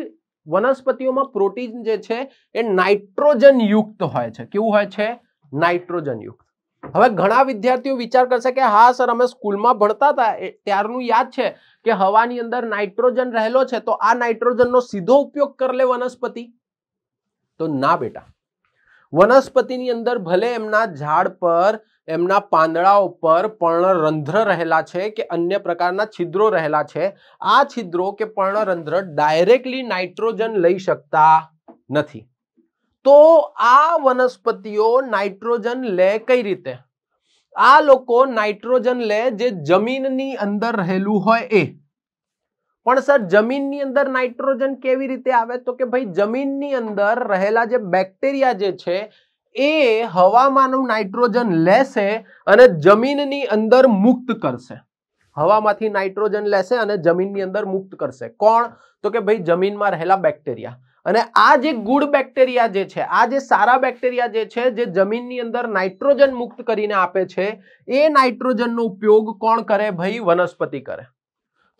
S1: વનસ્પતિઓમાં પ્રોટીન જે છે એ નાઇટ્રોજન યુક્ત હોય છે કેવું હોય છે નાઇટ્રોજન યુક્ત હવે ઘણા વિદ્યાર્થીઓ વિચાર કરશે કે હા સર અમે સ્કૂલમાં ભણતા હતા ત્યારનું યાદ છે કે હવાની અંદર નાઇટ્રોજન રહેલો છે તો આ નાઇટ્રોજનનો સીધો ઉપયોગ કરી લે વનસ્પતિ તો ના બેટા વનસ્પતિની અંદર ભલે એમના ઝાડ પર એમના પાંદડા ઉપર પર્ણરંધ્ર રહેલા છે કે અન્ય પ્રકારના છિદ્રો રહેલા છે આ છિદ્રો કે પર્ણરંધ્ર ડાયરેક્ટલી નાઇટ્રોજન લઈ શકતા નથી તો આ વનસ્પતિઓ નાઇટ્રોજન લે કઈ રીતે આ લોકો નાઇટ્રોજન લે જે જમીનની અંદર રહેલું હોય એ પણ સર જમીનની અંદર નાઇટ્રોજન કેવી રીતે આવે તો કે ભાઈ જમીનની અંદર રહેલા જે બેક્ટેરિયા જે છે એ હવામાંનું નાઇટ્રોજન લેશે અને જમીનની અંદર મુક્ત કરશે હવામાંથી નાઇટ્રોજન લેશે અને જમીનની અંદર મુક્ત કરશે કોણ તો કે ભાઈ જમીનમાં રહેલા બેક્ટેરિયા અને આ જે ગુડ બેક્ટેરિયા જે છે આ જે સારા બેક્ટેરિયા જે છે જે જમીનની અંદર નાઇટ્રોજન મુક્ત કરીને આપે છે એ નાઇટ્રોજનનો ઉપયોગ કોણ કરે ભાઈ વનસ્પતિ કરે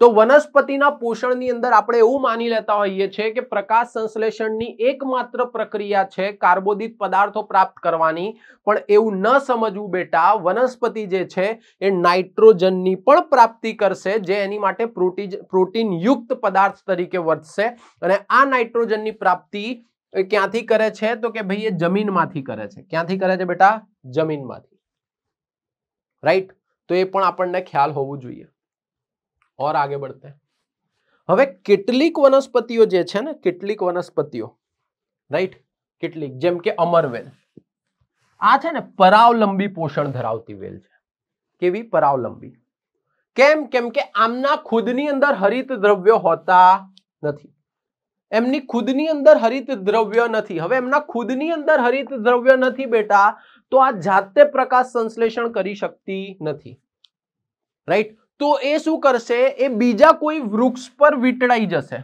S1: તો વનસ્પતિના પોષણની અંદર આપણે એવું માની લેતા હોઈએ છીએ કે પ્રકાશ સંશ્લેષણની એકમાત્ર પ્રક્રિયા છે કાર્બોદિત પદાર્થો પ્રાપ્ત કરવાની પણ એવું ન સમજવું બેટા વનસ્પતિ જે છે એ નાઇટ્રોજનની પણ પ્રાપ્તિ કરશે જે એની માટે પ્રોટીન પ્રોટીનયુક્ત પદાર્થ તરીકે વર્તશે અને આ નાઇટ્રોજનની પ્રાપ્તિ ક્યાંથી કરે છે તો કે ભાઈ એ જમીનમાંથી કરે છે ક્યાંથી કરે છે બેટા જમીનમાંથી રાઈટ તો એ પણ આપણને ખ્યાલ હોવું જોઈએ ઓર આગે बढ़ते हैं હવે કેટલીક વનસ્પતિઓ જે છે ને કેટલીક વનસ્પતિઓ રાઈટ કેટલીક જેમ કે અમરવેલ આ છે ને પરાવલંબી પોષણ ધરાવતી વેલ છે કેવી પરાવલંબી કેમ કેમ કે આમના ખુદની અંદર હરિત દ્રવ્યો હોતા નથી એમની ખુદની અંદર હરિત દ્રવ્ય નથી હવે એમના ખુદની અંદર હરિત દ્રવ્ય નથી બેટા તો આ જાતે પ્રકાશ સંશ્લેષણ કરી શકતી નથી રાઈટ તો એ શું કરશે એ બીજા કોઈ વૃક્ષ પર વીંટળાઈ જશે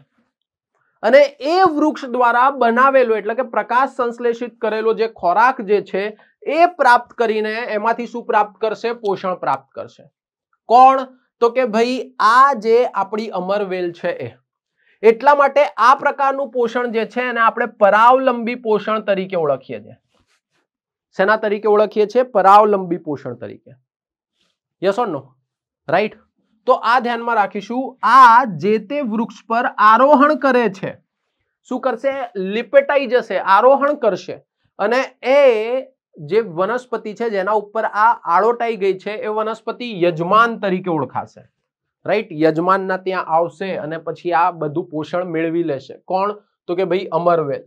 S1: અને એ વૃક્ષ દ્વારા બનાવેલો એટલે કે પ્રકાશ સંશ્લેષિત કરેલો જે ખોરાક જે છે એ પ્રાપ્ત કરીને એમાંથી શું પ્રાપ્ત કરશે પોષણ પ્રાપ્ત કરશે કોણ તો કે ભાઈ આ જે આપણી અમરવેલ છે એ એટલા માટે આ પ્રકારનું પોષણ જે છે એને આપણે પરાવલંબી પોષણ તરીકે ઓળખીએ છીએ શેના તરીકે ઓળખીએ છીએ પરાવલંબી પોષણ તરીકે યસ ઓર નો રાઈટ તો આ ધ્યાનમાં રાખીશું આ જે તે વૃક્ષ પર આરોહણ કરે છે શું કરશે લિપેટાઈ જશે આરોહણ કરશે અને એ જે વનસ્પતિ છે જેના ઉપર આ આળોટાઈ ગઈ છે એ વનસ્પતિ યજમાન તરીકે ઓળખાશે રાઈટ યજમાનના ત્યાં આવશે અને પછી આ બધું પોષણ મેળવી લેશે કોણ તો કે ભાઈ અમરવેલ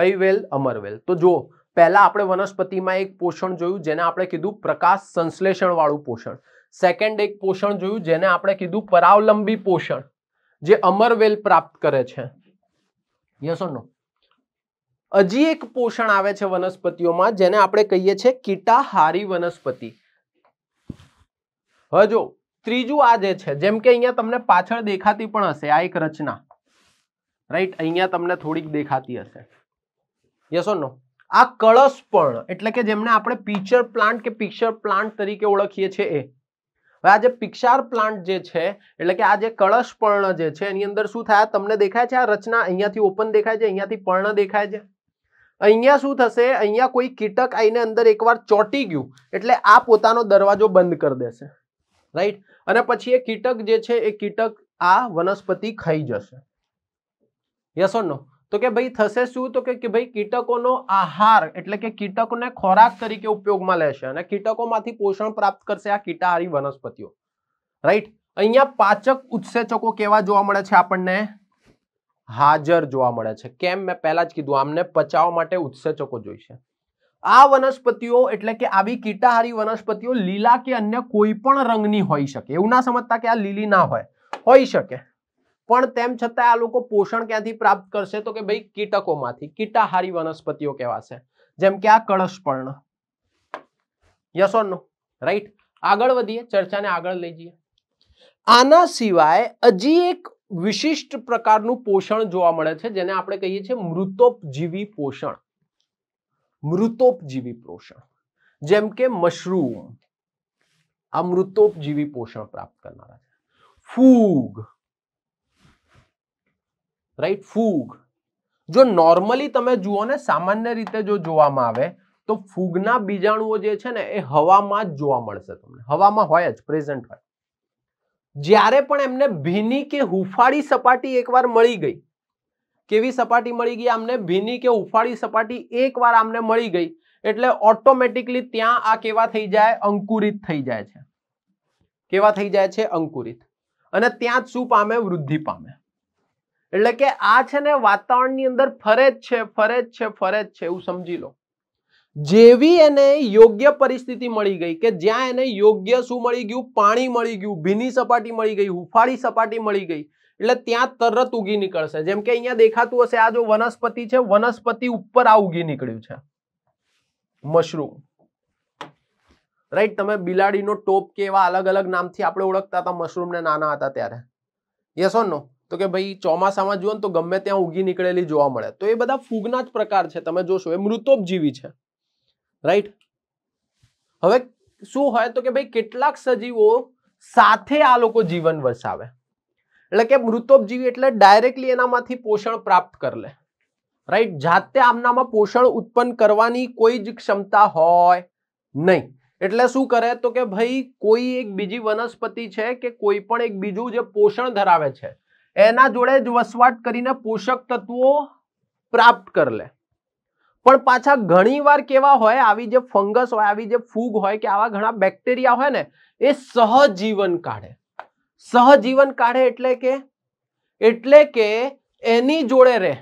S1: કઈ વેલ અમરવેલ તો જો પહેલા આપણે વનસ્પતિમાં એક પોષણ જોયું જેને આપણે કીધું પ્રકાશ સંશ્લેષણ વાળું પોષણ સેકન્ડ એક પોષણ જોયું જેને આપણે કીધું પરાવલંબી પોષણ જે અમરવેલ પ્રાપ્ત કરે છે યસ નો હજી એક પોષણ આવે છે વનસ્પતિઓમાં જેને આપણે કહીએ છીએ કીટાહારી વનસ્પતિ હજો ત્રીજું આ જે છે જેમ કે અહીંયા તમને પાછળ દેખાતી પણ હશે આ એક રચના રાઈટ અહીંયા તમને થોડીક દેખાતી હશે યસ નો આ કળશ પણ એટલે કે જેમને આપણે પિક્ચર પ્લાન્ટ કે પિક્ચર પ્લાન્ટ તરીકે ઓળખીએ છીએ એ હવે આ જે પિક્ષાર પ્લાન્ટ જે છે એટલે કે આ જે કળશ પર્ણ જે છે એની અંદર શું થાય તમને દેખાય છે આ રચના અહીંયાથી ઓપન દેખાય છે અહીંયાથી પર્ણ દેખાય છે અહીંયા શું થશે અહીંયા કોઈ કીટક આઈને અંદર એકવાર ચોટી ગયું એટલે આ પોતાનો દરવાજો બંધ કરી દેશે રાઈટ અને પછી એ કીટક જે છે એ કીટક આ વનસ્પતિ ખાઈ જશે યસ ઓર નો તો કે ભાઈ થશે શું તો કે ભાઈ કીટકોનો આહાર એટલે કે કીટકને ખોરાક તરીકે ઉપયોગમાં લેશે અને કીટકોમાંથી પોષણ પ્રાપ્ત કરશે આ કીટાહારી વનસ્પતિઓ રાઈટ અહીંયા પાચક ઉત્સેચકો કેવા જોવા મળે છે આપણને હાજર જોવા મળે છે કેમ મેં પહેલા જ કીધું આમને પચાવવા માટે ઉત્સેચકો જોઈશે આ વનસ્પતિઓ એટલે કે આવી કીટાહારી વનસ્પતિઓ લીલા કે અન્ય કોઈ પણ રંગની હોઈ શકે એવું ના સમજતા કે આ લીલી ના હોય હોઈ શકે પણ તેમ છતાં આ લોકો પોષણ ક્યાંથી પ્રાપ્ત કરશે તો કે ભાઈ કીટકોમાંથી કીટાહારી વનસ્પતિઓ કહેવાશે જેમ કે આ કળશપર્ણ યસ ઓર નો રાઈટ આગળ વધીએ ચર્ચાને આગળ લઈજીએ આના સિવાય અજી એક વિશિષ્ટ પ્રકારનું પોષણ જોવા મળે છે જેને આપણે કહીએ છે મૃતોપજીવી પોષણ મૃતોપજીવી પોષણ જેમ કે મશરૂમ અમૃતોપજીવી પોષણ પ્રાપ્ત કરનારા ફૂગ રાઈટ ફૂગ જો નોર્મલી તમે જુઓ ને સામાન્ય રીતે જો જોવામાં આવે તો ફૂગના બીજાણુઓ જે છે ને એ હવામાં જ જોવા મળશે તમને હવામાં હોય જ પ્રેઝન્ટ હોય જ્યારે પણ એમને ભીની કે હુફાળી સપાટી એકવાર મળી ગઈ કેવી સપાટી મળી ગઈ આમને ભીની કે હુફાળી સપાટી એકવાર આમને મળી ગઈ એટલે ઓટોમેટિકલી ત્યાં આ કેવા થઈ જાય અંકુરિત થઈ જાય છે કેવા થઈ જાય છે અંકુરિત અને ત્યાં જ શું પામે વૃદ્ધિ પામે એટલે કે આ છે ને વાતાવરણની અંદર ફરે જ છે ફરે જ છે ફરે જ છે એવું સમજી લો જેવી એને યોગ્ય પરિસ્થિતિ મળી ગઈ કે જ્યાં એને યોગ્ય શું મળી ગયું પાણી મળી ગયું ભીની સપાટી મળી ગઈ હુફાળી સપાટી મળી ગઈ એટલે ત્યાં તરત ઉગી નીકળશે જેમ કે અહીંયા દેખાતું હશે આ જો વનસ્પતિ છે વનસ્પતિ ઉપર આ ઉગી નીકળ્યું છે મશરૂમ રાઈટ તમે બિલાડીનો ટોપ કે એવા અલગ અલગ નામથી આપણે ઓળખતા હતા મશરૂમને નાના હતા ત્યારે યસ ઓર નો તો કે ભાઈ ચોમાસામાં જુઓ ને તો ગમે ત્યાં ઉગી નીકળેલી જોવા મળે તો એ બધા ફૂગના જ પ્રકાર છે તમે જોશો એ મૃતોપજીવી છે રાઈટ હવે શું હોય તો કે ભાઈ કેટલાક સજીવો સાથે આ લોકો જીવન વસાવે એટલે કે મૃતોપજીવી એટલે ડાયરેક્ટલી એનામાંથી પોષણ પ્રાપ્ત કરી લે રાઈટ જાતે આમનામાં પોષણ ઉત્પન્ન કરવાની કોઈ જ ક્ષમતા હોય નહીં એટલે શું કરે તો કે ભાઈ કોઈ એક બીજી વનસ્પતિ છે કે કોઈ પણ એક બીજું જે પોષણ ધરાવે છે એના જોડે જ વસવાટ કરીને પોષક તત્વો પ્રાપ્ત કર લે પણ પાછા ઘણીવાર કેવા હોય આવી જે ફંગસ હોય આવી જે ફૂગ હોય કે આવા ઘણા બેક્ટેરિયા હોય ને એ સહજીવન કાઢે સહજીવન કાઢે એટલે કે એટલે કે એની જોડે રહે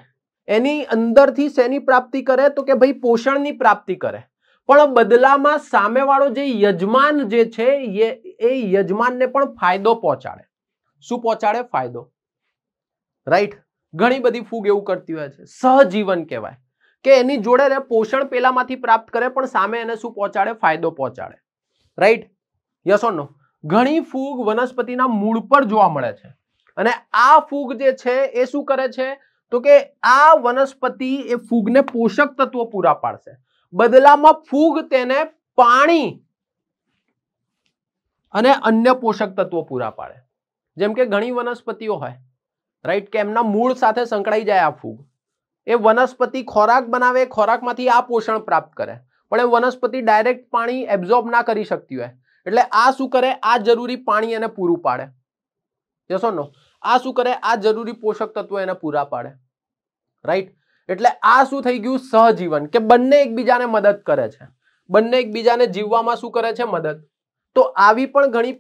S1: એની અંદરથી શેની પ્રાપ્તિ કરે તો કે ભાઈ પોષણની પ્રાપ્તિ કરે પણ બદલામાં સામેવાળો જે યજમાન જે છે એ યજમાનને પણ ફાયદો પહોંચાડે શું પહોંચાડે ફાયદો રાઈટ ઘણી બધી ફૂગ એવું કરતી હોય છે સહજીવન કહેવાય કે એની જોડે રહે પોષણ પેલામાંથી પ્રાપ્ત કરે પણ સામે એને શું પહોંચાડે ફાયદો પહોંચાડે રાઈટ યસ ઓર નો ઘણી ફૂગ વનસ્પતિના મૂળ પર જોવા મળે છે અને આ ફૂગ જે છે એ શું કરે છે તો કે આ વનસ્પતિ એ ફૂગને પોષક તત્વો પૂરા પાડશે બદલામાં ફૂગ તેને પાણી અને અન્ય પોષક તત્વો પૂરા પાડે જેમ કે ઘણી વનસ્પતિઓ હોય રાઈટ કે એમના મૂળ સાથે સંકળાઈ જાય આ ફૂગ એ વનસ્પતિ ખોરાક બનાવે ખોરાકમાંથી આ પોષણ પ્રાપ્ત કરે પણ એ વનસ્પતિ ડાયરેક્ટ પાણી એબ્ઝોર્બ ના કરી શકતી હોય એટલે આ શું કરે આ જરૂરી પાણી એને પૂરું પાડે યસો નો આ શું કરે આ જરૂરી પોષક તત્વો એને પૂરા પાડે રાઈટ એટલે આ શું થઈ ગયું સહજીવન કે બંને એકબીજાને મદદ કરે છે બંને એકબીજાને જીવવામાં શું કરે છે મદદ તો આવી પણ ઘણી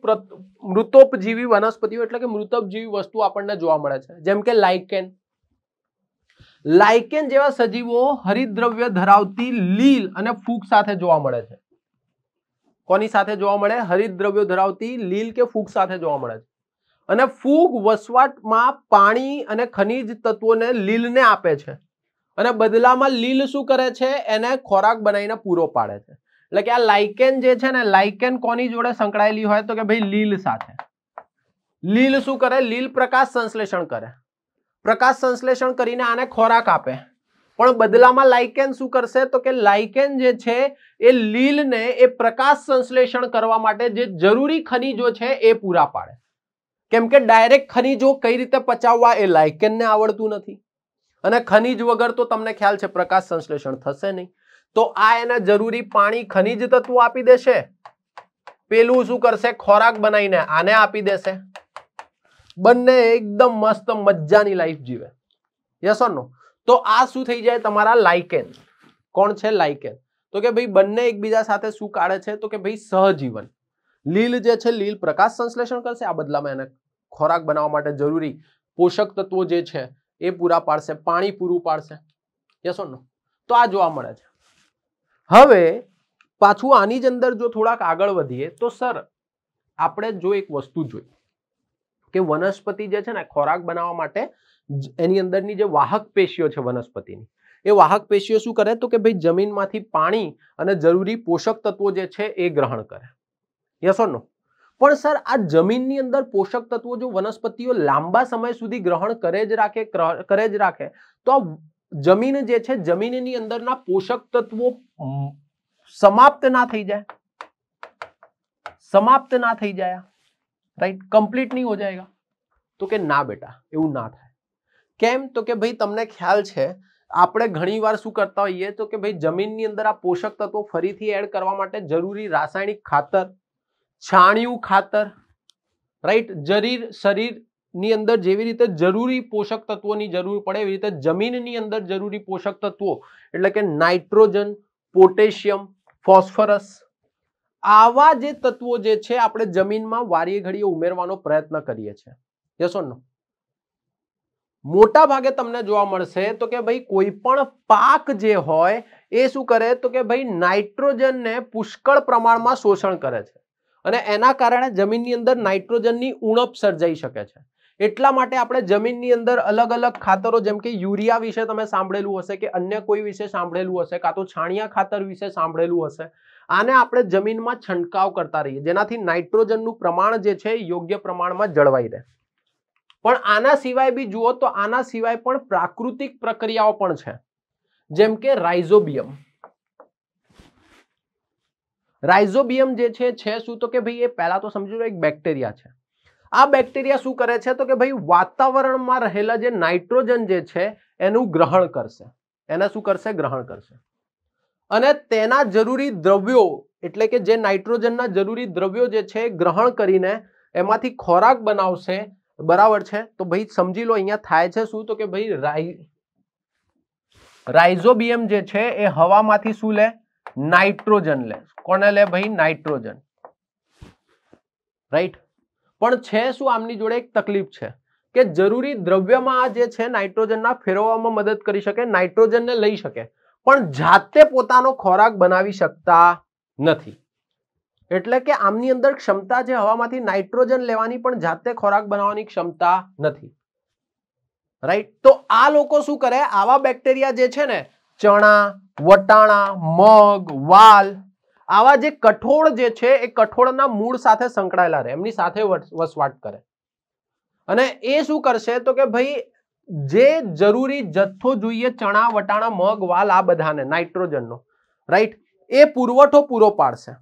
S1: મૃતોપજીવી વનસ્પતિઓ એટલે કે મૃતપજીવી વસ્તુ આપણને જોવા મળે છે જેમ કે લાઇકેન લાઇકેન જેવા સજીવો હરિદ્રવ્ય ધરાવતી લીલ અને ફૂગ સાથે જોવા મળે છે કોની સાથે જોવા મળે હરિદ્રવ્યો ધરાવતી લીલ કે ફૂગ સાથે જોવા મળે છે અને ફૂગ વસવાટમાં પાણી અને ખનિજ તત્વોને લીલને આપે છે અને બદલામાં લીલ શું કરે છે એને ખોરાક બનાવીને પૂરો પાડે છે એટલે કે આ લાઇકેન જે છે ને લાઇકેન કોની જોડે સંકળાયેલી હોય તો કે ભાઈ લીલ સાથે લીલ શું કરે લીલ પ્રકાશ સંશ્લેષણ કરે પ્રકાશ સંશ્લેષણ કરીને આને ખોરાક આપે પણ બદલામાં લાઇકેન શું કરશે તો કે લાઇકેન જે છે એ લીલને એ પ્રકાશ સંશ્લેષણ કરવા માટે જે જરૂરી ખનિજો છે એ પૂરા પાડે કેમ કે ડાયરેક્ટ ખનીજો કઈ રીતે પચાવવા એ લાઇકેનને આવડતું નથી અને ખનિજ વગર તો તમને ખ્યાલ છે પ્રકાશ સંશ્લેષણ થશે નહીં તો આ એને જરૂરી પાણી ખનિજ તત્વો આપી દેશે પેલું શું કરશે ખોરાક બનાવીને આને આપી દેશે બંને એકદમ મસ્ત મજાની લાઈફ જીવે યસ ઓર નો તો આ શું થઈ જાય તમારા લાઇકેન કોણ છે લાઇકેન તો કે ભાઈ બંને એકબીજા સાથે શું કાઢે છે તો કે ભાઈ સહજીવન લીલ જે છે લીલ પ્રકાશ સંશ્લેષણ કરશે આ બદલામાં એને ખોરાક બનાવવા માટે જરૂરી પોષક તત્વો જે છે એ પૂરા પાડશે પાણી પૂરું પાડશે યસ ઓર નો તો આ જોવા મળે છે હવે પાછું આની જ અંદર જો થોડાક આગળ વધીએ તો સર આપણે જો એક વસ્તુ જોઈ કે વનસ્પતિ જે છે ને ખોરાક બનાવવા માટે એની અંદરની જે વાહક પેશીઓ છે વનસ્પતિની એ વાહક પેશીઓ શું કરે તો કે ભાઈ જમીનમાંથી પાણી અને જરૂરી પોષક તત્વો જે છે એ ગ્રહણ કરે યસ ઓર નો પણ સર આ જમીનની અંદર પોષક તત્વો જો વનસ્પતિઓ લાંબા સમય સુધી ગ્રહણ કરે જ રાખે કરે જ રાખે તો જમીન જે છે જમીનની અંદરના પોષક તત્વો સમાપ્ત ના થઈ જાય સમાપ્ત ના થઈ જાય રાઈટ કમ્પ્લીટ નહીં હો જાયગા તો કે ના બેટા એવું ના થાય કેમ તો કે ભાઈ તમને ખ્યાલ છે આપણે ઘણીવાર શું કરતા હોઈએ તો કે ભાઈ જમીનની અંદર આ પોષક તત્વો ફરીથી એડ કરવા માટે જરૂરી રાસાયણિક ખાતર છાણિયું ખાતર રાઈટ જરીર શરીર ની અંદર જેવી રીતે જરૂરી પોષક તત્વોની જરૂર પડે એવી રીતે જમીનની અંદર જરૂરી પોષક તત્વો એટલે કે નાઇટ્રોજન પોટેશિયમ ફોસ્ફરસ આવા જે તત્વો જે છે આપણે જમીનમાં વારીએ ઘડીએ ઉમેરવાનો પ્રયત્ન કરીએ છીએ યસ ઓર નો મોટા ભાગે તમને જોવા મળશે તો કે ભાઈ કોઈ પણ પાક જે હોય એ શું કરે તો કે ભાઈ નાઇટ્રોજનને પુષ્કળ પ્રમાણમાં શોષણ કરે છે અને એના કારણે જમીનની અંદર નાઇટ્રોજનની ઉણપ સર્જાઈ શકે છે એટલા માટે આપણે જમીનની અંદર અલગ અલગ ખાતરો જેમ કે યુરિયા વિશે તમે સાંભળેલું હશે કે અન્ય કોઈ વિશે સાંભળેલું હશે કાં તો છાણિયા ખાતર વિશે સાંભળેલું હશે આને આપણે જમીનમાં છંટકાવ કરતા રહીએ જેનાથી નાઇટ્રોજનનું પ્રમાણ જે છે યોગ્ય પ્રમાણમાં જળવાઈ રહે પણ આના સિવાય બી જુઓ તો આના સિવાય પણ પ્રાકૃતિક પ્રક્રિયાઓ પણ છે જેમ કે રાઇઝોબિયમ રાઇઝોબિયમ જે છે શું તો કે ભાઈ એ પહેલા તો સમજી લો એક બેક્ટેરિયા છે આ બેક્ટેરિયા શું કરે છે તો કે ભાઈ વાતાવરણમાં રહેલા જે નાઇટ્રોજન જે છે એનું ગ્રહણ કરશે એને શું કરશે ગ્રહણ કરશે અને તેના જરૂરી દ્રવ્યો એટલે કે જે નાઇટ્રોજનના જરૂરી દ્રવ્યો જે છે ગ્રહણ કરીને એમાંથી ખોરાક બનાવશે બરાબર છે તો ભાઈ સમજી લો અહીંયા થાય છે શું તો કે ભાઈ રાઈ રાઇઝોબિયમ જે છે એ હવામાંથી શું લે નાઇટ્રોજન લે કોને લે ભાઈ નાઇટ્રોજન રાઈટ પણ છે શું આમની જોડે એક તકલીફ છે કે જરૂરી દ્રવ્યમાં આ જે છે નાઇટ્રોજનના ફેરવવામાં મદદ કરી શકે નાઇટ્રોજનને લઈ શકે પણ જાતે પોતાનો ખોરાક બનાવી શકતા નથી એટલે કે આમની અંદર ક્ષમતા છે હવામાંથી નાઇટ્રોજન લેવાની પણ જાતે ખોરાક બનાવવાની ક્ષમતા નથી રાઈટ તો આ લોકો શું કરે આવા બેક્ટેરિયા જે છે ને ચણા વટાણા મગ વાલ આવા જે કઠોળ જે છે એ કઠોળના મૂળ સાથે સંકળાયેલા રહે એમની સાથે વસવાટ કરે અને એ શું કરશે તો કે ભાઈ જે જરૂરી જથ્થો જોઈએ ચણા વટાણા મગ વાલ આ બધાને નાઇટ્રોજનનો રાઈટ એ પુરવઠો પૂરો પાડશે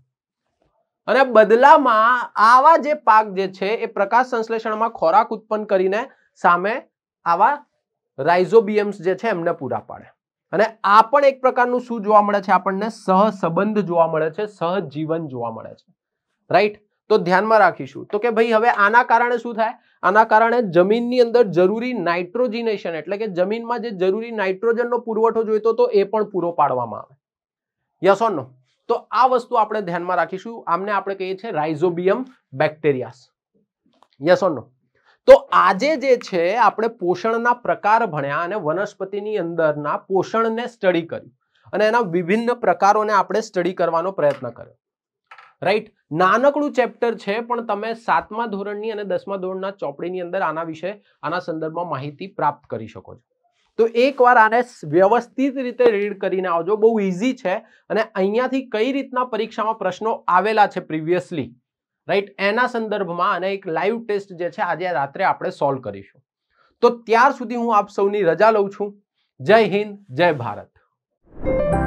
S1: અને બદલામાં આવા જે પાક જે છે એ પ્રકાશ સંશ્લેષણમાં ખોરાક ઉત્પન્ન કરીને સામે આવા રાઇઝોબિયમ્સ જે છે એમને પૂરા પાડે અને આ પણ એક પ્રકારનું શું જોવા મળે છે આપણને સહસંબંધ જોવા મળે છે સહજીવન જોવા મળે છે રાઈટ તો ધ્યાનમાં રાખીશું તો કે ભાઈ હવે આના કારણે શું થાય આના કારણે જમીનની અંદર જરૂરી નાઇટ્રોજિનેશન એટલે કે જમીનમાં જે જરૂરી નાઇટ્રોજનનો પુરવઠો જોઈતો હતો એ પણ પૂરો પાડવામાં આવે યસ ઓર નો તો આ વસ્તુ આપણે ધ્યાનમાં રાખીશું આમને આપણે કહીએ છીએ રાઇઝોબિયમ બેક્ટેરિયાસ યસ ઓર નો તો આજે જે છે આપણે પોષણના પ્રકાર ભણ્યા અને વનસ્પતિની અંદરના પોષણને સ્ટડી કર્યું અને એના વિભિન્ન પ્રકારોને આપણે સ્ટડી કરવાનો પ્રયત્ન કર્યો રાઈટ નાનકડું ચેપ્ટર છે પણ તમે સાતમા ધોરણની અને દસમા ધોરણના ચોપડીની અંદર આના વિશે આના સંદર્ભમાં માહિતી પ્રાપ્ત કરી શકો છો તો એકવાર આને વ્યવસ્થિત રીતે રીડ કરીને આવજો બહુ ઇઝી છે અને અહીંયાથી કઈ રીતના પરીક્ષામાં પ્રશ્નો આવેલા છે પ્રિવિયસલી રાઈટ એના સંદર્ભમાં અને એક લાઈવ ટેસ્ટ જે છે આજે રાત્રે આપણે સોલ્વ કરીશું તો ત્યાર સુધી હું આપ સૌની રજા લઉં છું જય હિન્દ જય ભારત